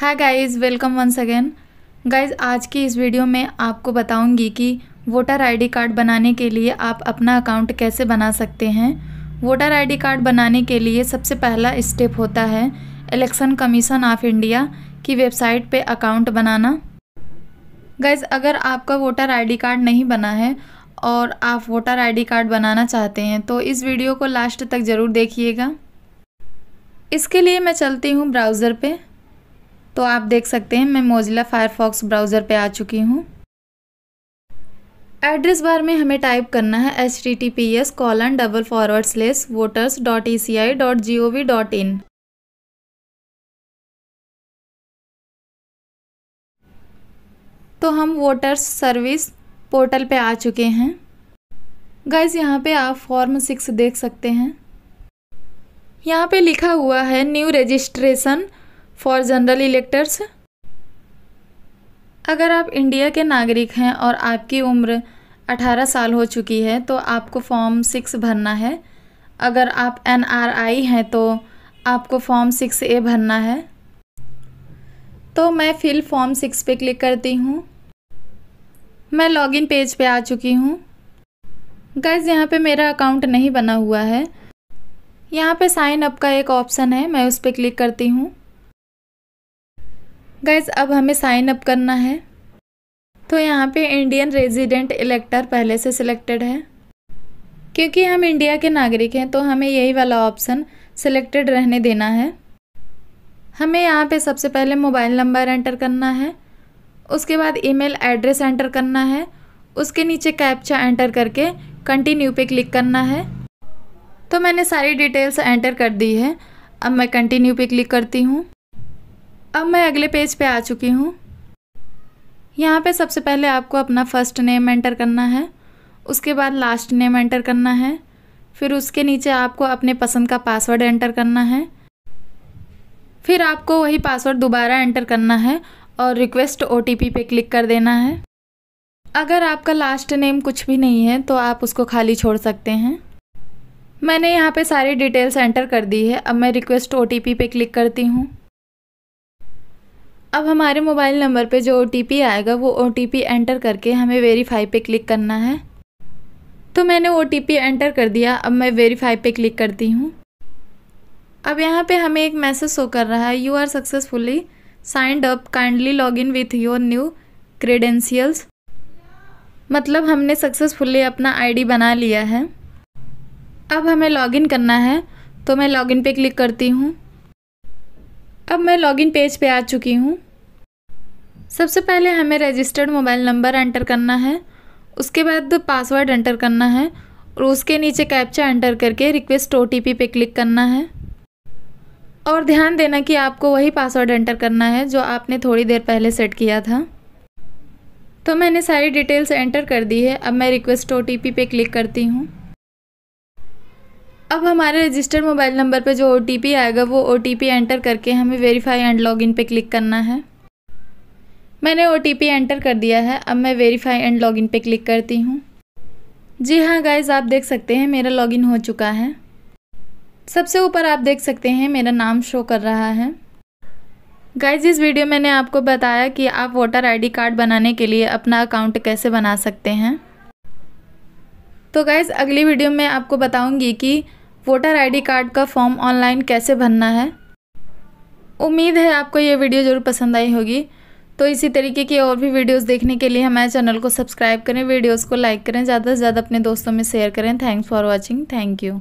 हाय guys welcome once again guys आज की इस वीडियो में आपको बताऊंगी कि वोटर आईडी कार्ड बनाने के लिए आप अपना अकाउंट कैसे बना सकते हैं वोटर आईडी कार्ड बनाने के लिए सबसे पहला स्टेप होता है इलेक्शन कमीशन ऑफ इंडिया की वेबसाइट पे अकाउंट बनाना गाइस अगर आपका वोटर आईडी कार्ड नहीं बना है और आप वोटर आई कार्ड बनाना चाहते हैं तो इस वीडियो को लास्ट तक ज़रूर देखिएगा इसके लिए मैं चलती हूँ ब्राउज़र पर तो आप देख सकते हैं मैं मोजिला फायरफॉक्स ब्राउज़र पे आ चुकी हूँ एड्रेस बार में हमें टाइप करना है H T T P S colon double forward slash voters dot E C I dot G O V dot in तो हम वोटर्स सर्विस पोर्टल पे आ चुके हैं गाइज यहाँ पे आप फॉर्म सिक्स देख सकते हैं यहाँ पे लिखा हुआ है new registration for general electors अगर आप इंडिया के नागरिक हैं और आपकी उम्र 18 साल हो चुकी है तो आपको फॉर्म सिक्स भरना है अगर आप एन आर आई हैं तो आपको फॉर्म सिक्स ए भरना है तो मैं फिल फॉर्म सिक्स पे क्लिक करती हूँ मैं लॉगिन पेज पे आ चुकी हूँ गैस यहाँ पे मेरा अकाउंट नहीं बना हुआ है यहाँ पे साइन अप का एक ऑप्शन है मैं उस पर क्लिक करती हूँ गैस अब हमें साइन अप करना है तो यहाँ पे इंडियन रेजिडेंट इलेक्टर पहले से सिलेक्टेड है क्योंकि हम इंडिया के नागरिक हैं तो हमें यही वाला ऑप्शन सिलेक्टेड रहने देना है हमें यहाँ पे सबसे पहले मोबाइल नंबर एंटर करना है उसके बाद ईमेल एड्रेस एंटर करना है उसके नीचे कैप्चा एंटर करके कंटिन्यू पे क्लिक करना है तो मैंने सारी डिटेल्स एंटर कर दी है अब मैं कंटिन्यू पे क्लिक करती हूँ अब मैं अगले पेज पे आ चुकी हूँ यहाँ पे सबसे पहले आपको अपना फ़र्स्ट नेम एंटर करना है उसके बाद लास्ट नेम एंटर करना है फिर उसके नीचे आपको अपने पसंद का पासवर्ड एंटर करना है फिर आपको वही पासवर्ड दोबारा एंटर करना है और रिक्वेस्ट ओ पे क्लिक कर देना है अगर आपका लास्ट नेम कुछ भी नहीं है तो आप उसको खाली छोड़ सकते हैं मैंने यहाँ पे सारी डिटेल्स एंटर कर दी है अब मैं रिक्वेस्ट ओ पे क्लिक करती हूँ अब हमारे मोबाइल नंबर पे जो ओ आएगा वो ओ एंटर करके हमें वेरीफाई पे क्लिक करना है तो मैंने ओ एंटर कर दिया अब मैं वेरीफाई पे क्लिक करती हूँ अब यहाँ पे हमें एक मैसेज शो कर रहा है you are successfully signed up kindly log in with your new credentials मतलब हमने सक्सेसफुली अपना आईडी बना लिया है अब हमें लॉगिन करना है तो मैं लॉगिन पे क्लिक करती हूँ अब मैं लॉगिन पेज पे आ चुकी हूँ सबसे पहले हमें रजिस्टर्ड मोबाइल नंबर एंटर करना है उसके बाद पासवर्ड एंटर करना है और उसके नीचे कैप्चा एंटर करके रिक्वेस्ट ओ पे क्लिक करना है और ध्यान देना कि आपको वही पासवर्ड एंटर करना है जो आपने थोड़ी देर पहले सेट किया था तो मैंने सारी डिटेल्स एंटर कर दी है अब मैं रिक्वेस्ट ओ पे क्लिक करती हूँ अब हमारे रजिस्टर्ड मोबाइल नंबर पर जो ओ आएगा वो ओ एंटर करके हमें वेरीफाई एंड इन पर क्लिक करना है मैंने ओ एंटर कर दिया है अब मैं वेरीफाई एंड इन पर क्लिक करती हूँ जी हाँ गाइज आप देख सकते हैं मेरा लॉगिन हो चुका है सबसे ऊपर आप देख सकते हैं मेरा नाम शो कर रहा है गाइज इस वीडियो में मैंने आपको बताया कि आप वोटर आईडी कार्ड बनाने के लिए अपना अकाउंट कैसे बना सकते हैं तो गाइज़ अगली वीडियो में आपको बताऊंगी कि वोटर आईडी कार्ड का फॉर्म ऑनलाइन कैसे भरना है उम्मीद है आपको ये वीडियो ज़रूर पसंद आई होगी तो इसी तरीके की और भी वीडियोस देखने के लिए हमारे चैनल को सब्सक्राइब करें वीडियोस को लाइक करें ज़्यादा से ज़्यादा अपने दोस्तों में शेयर करें thanks for watching thank you